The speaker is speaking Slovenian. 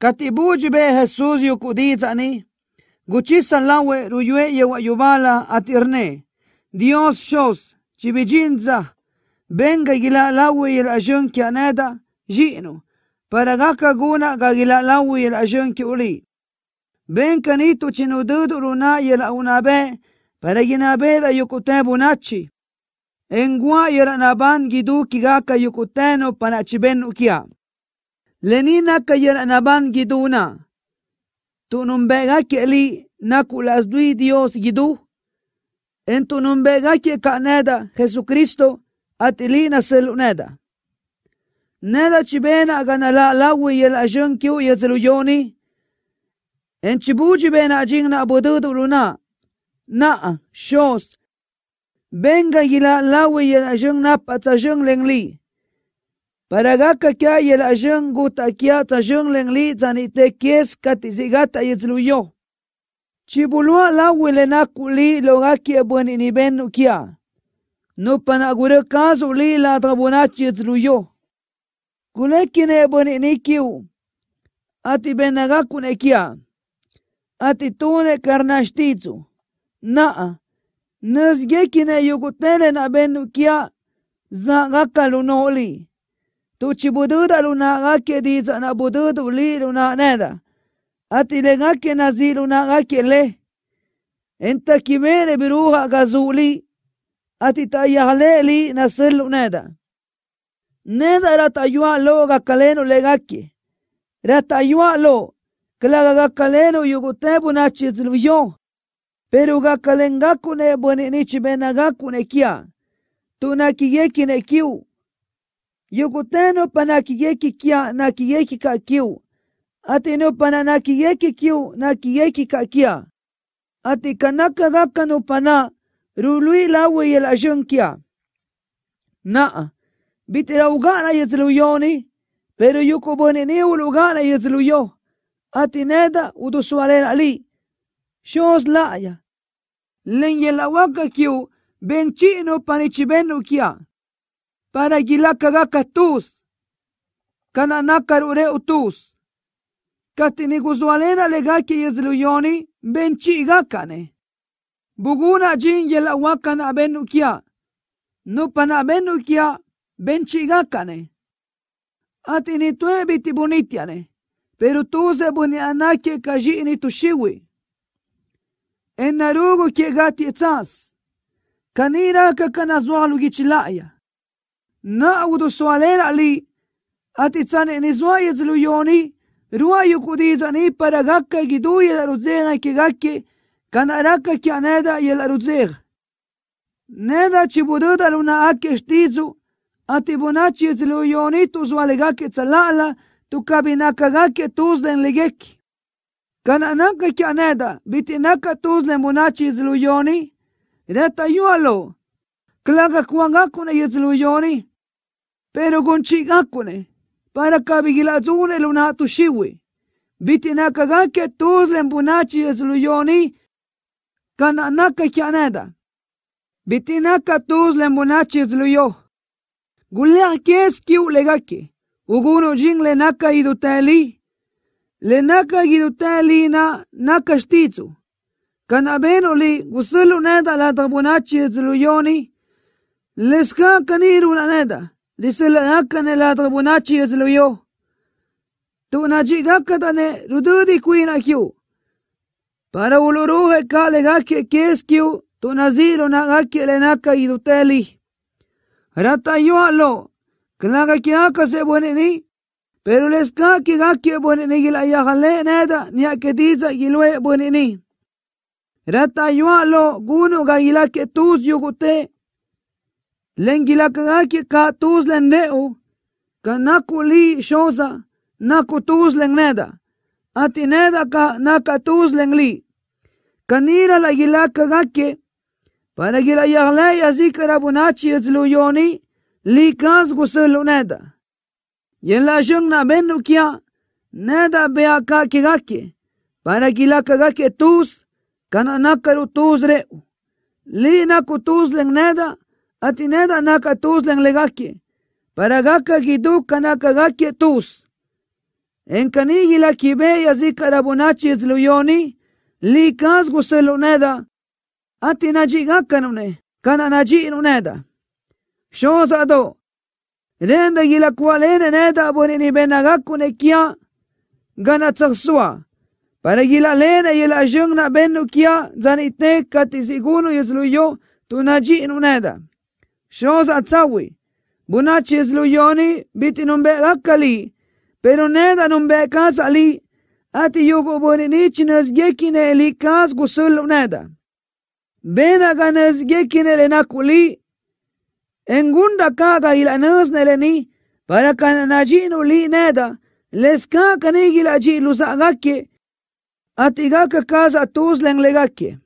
Katibuji be Jesus yu kuditzani. Guchisan lawe ruyue yewa yubala atirne. Dios shos chibijinza. ben gagila lawe el ajun kianeda jino. Para gaka guna gagila lawe el ajun ki uli. Ben kanito chinududu runa yel aunabe. Para ginabe da yukutebu nachi. Engua yel anaban gidu kigaka yukuteno panachibenu kia. lenina kayan anaban giduna tunumbega keli dui Dios gidu en tunumbega ke kaneda Jesucristo atilina seluneda neda chibena aganala lawi e yel ajan kiu e yezeluyoni en chibuji bena ajingna abududu luna na shos benga yila lawi e yel ajan nap len lengli Paragaka kya yelashangu leng li zani te kies katizigata yetzluyo. Chibulua la wilena kuli logaki nu iniben nu Nupanagure kazu li la kine e buen ini kiu. Ati kia. Ati tune karnashtizu. Naa. kine iugutele na kia zangakalu noli. Tu chibududa luna ake di zana bududu li luna nada. Ati le ngake nazi luna ake le. Enta kimere biruha gazuli. Ati tayahle li nasir lunada. Neda ta yua lo ga kalenu le gake. ta yua lo. Kla ga ga kalenu yugu tebu na chi chizilvion. Pero bena bueninichi benagakune kia. Tu na ki ki ye ne kiu. Yogutano panaki yeki kia naki yeki ka kiu. Ati no pananaki yeki kiu naki yeki ka kia. Ati kanaka gaka no pana rului lawe yel ajun kia. Na, bitira ugana yezlu yoni, pero yuko bone ne ulugana yezlu yo. Ati neda udo sualer ali. Shos laya. Len yelawaka kiu ben chino panichibenu kia para gila kaga katus kana nakar ure utus kati ni guzualena lega ki yezluyoni ben chi igakane buguna jin yela wakana ben ukia no pana ben ukia ben chi igakane ati ni tue biti bonitiane pero tuze buni anake kaji ini tushiwi en narugo ki gati etsas kanira kakana zualu gichilaya na awudu sualera ali at itzane nizwa yedzlu yoni ruwa yukudi zani para gakka gidu yel arudzeh na ki gakki kan araka ki aneda yel arudzeh. Neda chi budud aluna ake shtizu ati bunachi yedzlu yoni tu zuale gakki tzalala tu kabi naka gakki e tuzden ligeki. Kan anaka ki aneda biti naka tuzden bunachi yedzlu yoni reta yualo klaga kuangakuna yedzlu yoni. pero gonchigakune para kabigilatzune lunatushiwi bitinaka gake tuzlembunachi esluyoni kananaka kianeda bitinaka tuzlembunachi esluyo guler kes kiulegaki uguno naka iduteli naka iduteli na nakashtitzu kanabenoli gusuluneda latarbunachi esluyoni leska kanirunaneda Dice la Rabonachi es lo yo. Tunaji gakatane rududi kuina kyu. Para uluruhe kale gake keskyu tunaziro na gake lenaka iduteli. Rata yo alo. Knaga kiaka se bueneni. Pero les kaki gake bueneni gila yahale neda ni aketiza gilwe bueneni. Rata yo alo guno gaila ke tuz yugute. lengila kaki ka tuzlen deu ka nakuli shoza nakutuzlen neda atineda ka nakatuzlen li kanira la gila kagake para gila yagle yazikara bunachi zluyoni li kas gusulu neda yela jungna benukia neda beaka kigake para gila kagake tuz kana nakaru tuzreu li nakutuzlen neda ati neda naka tus len legaki. Para gaka gidu kanaka gaki e tus. En kanigi la kibe yazi karabunachi zluyoni, li kazgu selu neda, ati naji gaka nune, kana naji neda. Shosa do, renda gila kualene neda aburini benagaku nekia, gana tsaksua. Para gila lena yela jungna benu kia, zanite katizigunu yezluyo, tu naji neda. Shos atzawi. Bunachis biti numbe akali. Pero neda numbe kasali. Ati yugo borinichinas gekine kas gusul neda. Bena ganas gekine Engunda kaga ilanas neleni. Para kananajinu li neda. Les kaka ji laji lusagake. Ati gaka kaza